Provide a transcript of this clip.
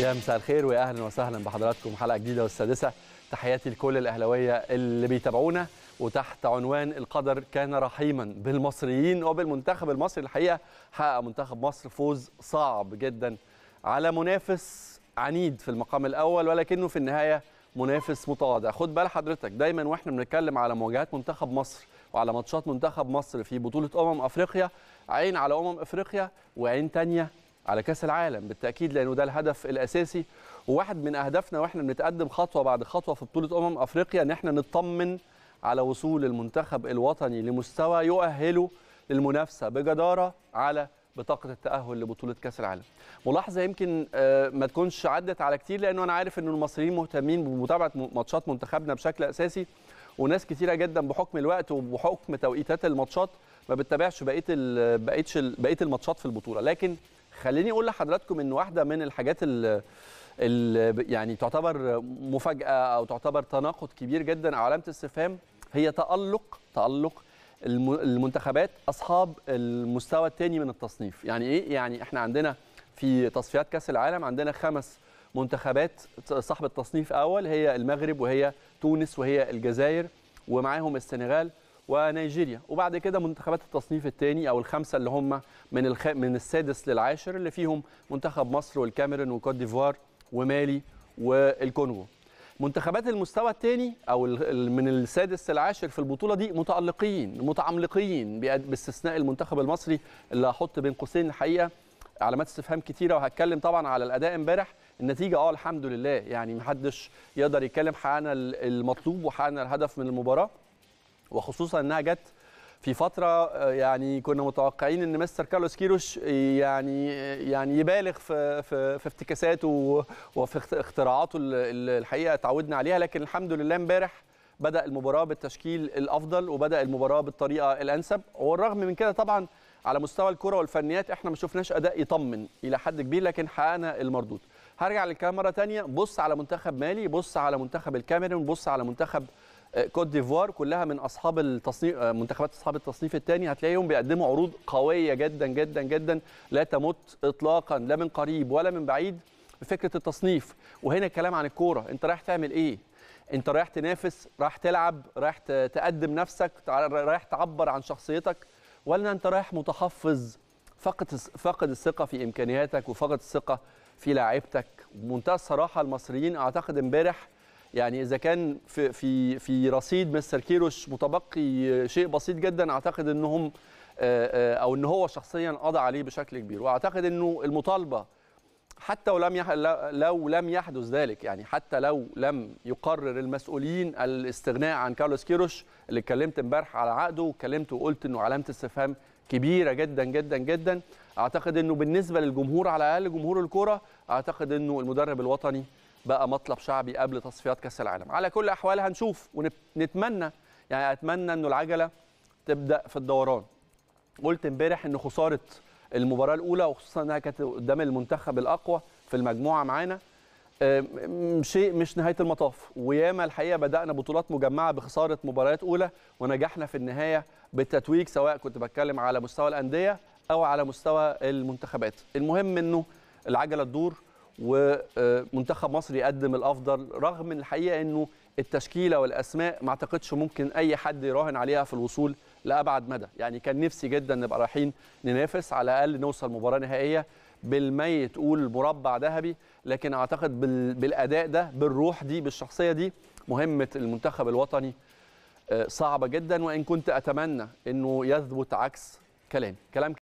يا مساء الخير ويا اهلا وسهلا بحضراتكم حلقه جديده والسادسه تحياتي لكل الاهلاويه اللي بيتابعونا وتحت عنوان القدر كان رحيما بالمصريين وبالمنتخب المصري الحقيقه حقق منتخب مصر فوز صعب جدا على منافس عنيد في المقام الاول ولكنه في النهايه منافس متواضع خد بال حضرتك دايما واحنا بنتكلم على مواجهات منتخب مصر وعلى ماتشات منتخب مصر في بطوله امم افريقيا عين على امم افريقيا وعين تانية على كاس العالم بالتاكيد لانه ده الهدف الاساسي وواحد من اهدافنا واحنا بنتقدم خطوه بعد خطوه في بطوله امم افريقيا ان احنا نطمن على وصول المنتخب الوطني لمستوى يؤهله للمنافسه بجداره على بطاقه التاهل لبطوله كاس العالم. ملاحظه يمكن آه، ما تكونش عدت على كتير لانه انا عارف ان المصريين مهتمين بمتابعه ماتشات منتخبنا بشكل اساسي وناس كتيره جدا بحكم الوقت وبحكم توقيتات الماتشات ما بتتابعش بقيه بقيه بقيه الماتشات في البطوله لكن خليني اقول لحضراتكم ان واحده من الحاجات اللي يعني تعتبر مفاجاه او تعتبر تناقض كبير جدا او علامه استفهام هي تالق تالق المنتخبات اصحاب المستوى الثاني من التصنيف يعني ايه يعني احنا عندنا في تصفيات كاس العالم عندنا خمس منتخبات صاحب التصنيف اول هي المغرب وهي تونس وهي الجزائر ومعاهم السنغال ونيجيريا وبعد كده منتخبات التصنيف الثاني او الخمسه اللي هم من الخ... من السادس للعاشر اللي فيهم منتخب مصر والكاميرون وكوت ديفوار ومالي والكونغو منتخبات المستوى الثاني او من السادس للعاشر في البطوله دي متالقين متعملقين باستثناء المنتخب المصري اللي هحط بين قوسين الحقيقه علامات استفهام كثيره وهتكلم طبعا على الاداء امبارح النتيجه اه الحمد لله يعني محدش يقدر يتكلم حققنا المطلوب وحققنا الهدف من المباراه وخصوصا انها جت في فتره آه، يعني كنا متوقعين ان مستر كارلوس كيروش آه، يعني آه، يعني يبالغ في في, في افتكاساته وفي اختراعاته اللي الحقيقه اتعودنا عليها لكن الحمد لله امبارح بدا المباراه بالتشكيل الافضل وبدا المباراه بالطريقه الانسب والرغم من كده طبعا على مستوى الكره والفنيات احنا ما شفناش اداء يطمن الى حد كبير لكن حققنا المردود هرجع للكاميرا تانية بص على منتخب مالي بص على منتخب الكاميرون بص على منتخب كوت ديفوار كلها من اصحاب التصنيف آه، منتخبات اصحاب التصنيف الثاني هتلاقيهم بيقدموا عروض قويه جدا جدا جدا لا تمت اطلاقا لا من قريب ولا من بعيد بفكره التصنيف وهنا الكلام عن الكوره انت رايح تعمل ايه انت رايح تنافس رايح تلعب رايح تقدم نفسك رايح تعبر عن شخصيتك ولا انت رايح متحفظ فقد فقد الثقه في امكانياتك وفقد الثقه في لاعبتك بمنتهى الصراحه المصريين اعتقد امبارح يعني اذا كان في في في رصيد مستر كيروش متبقي شيء بسيط جدا اعتقد انهم آه، آه، او ان هو شخصيا قضى عليه بشكل كبير واعتقد انه المطالبه حتى ولم لو لم يحدث ذلك يعني حتى لو لم يقرر المسؤولين الاستغناء عن كارلوس كيروش اللي اتكلمت امبارح على عقده واتكلمت وقلت انه علامه استفهام كبيره جدا جدا جدا اعتقد انه بالنسبه للجمهور على الاقل جمهور الكره اعتقد انه المدرب الوطني بقى مطلب شعبي قبل تصفيات كاس العالم على كل احوال هنشوف ونتمنى يعني اتمنى انه العجله تبدا في الدوران قلت امبارح ان خساره المباراه الاولى وخصوصا انها كانت قدام المنتخب الاقوى في المجموعه معانا شيء مش نهايه المطاف وياما الحقيقه بدانا بطولات مجمعه بخساره مباريات اولى ونجحنا في النهايه بالتتويج سواء كنت بتكلم على مستوى الانديه او على مستوى المنتخبات المهم انه العجله تدور ومنتخب مصر يقدم الافضل رغم الحقيقه انه التشكيله والاسماء ما اعتقدش ممكن اي حد يراهن عليها في الوصول لابعد مدى يعني كان نفسي جدا نبقى رايحين ننافس على الاقل نوصل مباراه نهائيه بالمي تقول مربع ذهبي لكن اعتقد بالاداء ده بالروح دي بالشخصيه دي مهمه المنتخب الوطني آه، صعبه جدا وان كنت اتمنى انه يثبت عكس كلامي كلام